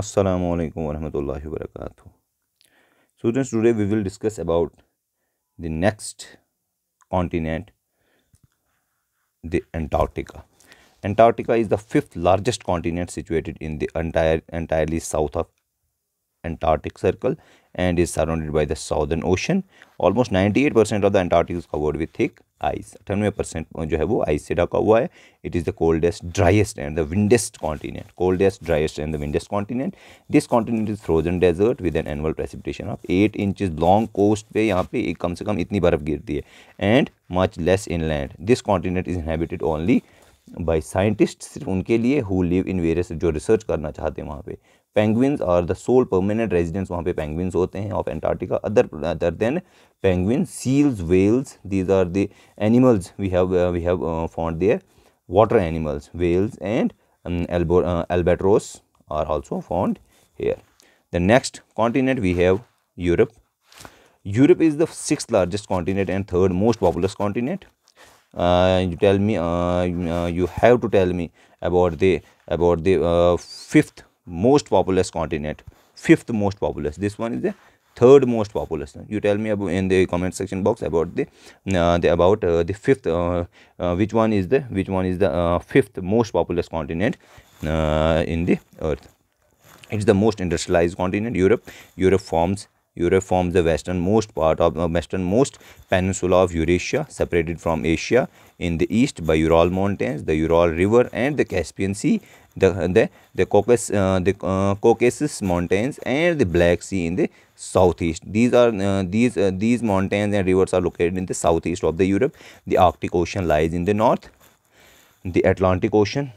assalamu alaikum warahmatullahi wabarakatuh students today we will discuss about the next continent the antarctica antarctica is the fifth largest continent situated in the entire entirely south of antarctic circle and is surrounded by the southern ocean almost 98 percent of the antarctic is covered with thick ice अठानवे percent जो है वो ice से ढका हुआ है it is the coldest driest and the windest continent coldest driest and the windest continent this continent is frozen desert with an annual precipitation of eight inches long coast पे यहाँ पे एक कम से कम इतनी बर्फ़ गिरती है and much less inland this continent is inhabited only by scientist सिर्फ उनके लिए हु लिव इन वेरियस जो रिसर्च करना चाहते हैं वहाँ पे penguins are the sole permanent residents वहाँ पे पेंगुइन्स होते हैं of Antarctica other other than penguin seals whales these are the animals we have we have found there water animals whales and albatross are also found here the next continent we have Europe Europe is the six largest continent and third most populous continent Uh, you tell me uh, uh, you have to tell me about the about the fifth most populous continent fifth most populous this one is the third most populous you tell me in the comment section box about the, uh, the about uh, the fifth uh, which one is the which one is the fifth most populous continent in the earth it's the most industrialized continent europe europe forms Europe forms the westernmost part of the uh, westernmost peninsula of Eurasia, separated from Asia in the east by Ural Mountains, the Ural River and the Caspian Sea, the, the, the, Caucasus, uh, the uh, Caucasus Mountains and the Black Sea in the southeast. These are uh, these uh, these mountains and rivers are located in the southeast of the Europe. The Arctic Ocean lies in the north. The Atlantic Ocean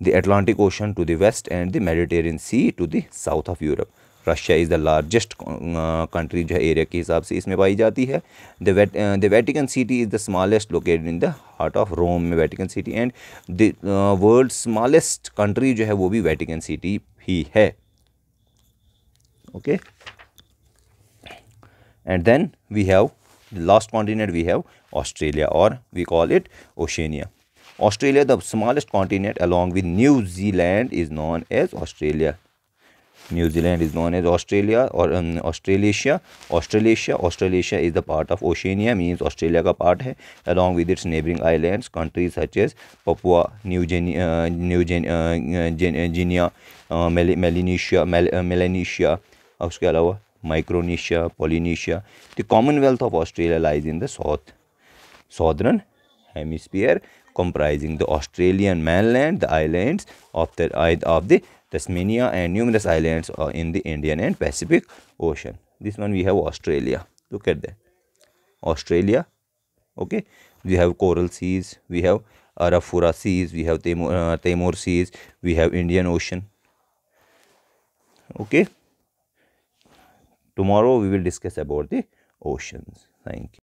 the Atlantic Ocean to the west and the Mediterranean Sea to the south of Europe. Russia is the largest country जो है area के हिसाब से इसमें पाई जाती है the Vatican city is the smallest located in the heart of Rome में Vatican city and the world smallest country जो है वो भी वेटिकन सिटी ही है okay and then we have last continent we have Australia और we call it Oceania Australia the smallest continent along with New Zealand is known as Australia New Zealand is known as Australia और Australasia Australasia Australasia is the part of Oceania means Australia का part है along with its neighbouring island countries such as Papua New Guinea Melanesia Melanesia और उसके अलावा Micronesia Polynesia the Commonwealth of Australia lies in the south southern hemisphere comprising the Australian mainland, the islands of the, uh, of the Tasmania and numerous islands uh, in the Indian and Pacific Ocean. This one we have Australia. Look at that. Australia. Okay. We have coral seas. We have Arafura seas. We have Timor, uh, Timor seas. We have Indian Ocean. Okay. Tomorrow we will discuss about the oceans. Thank you.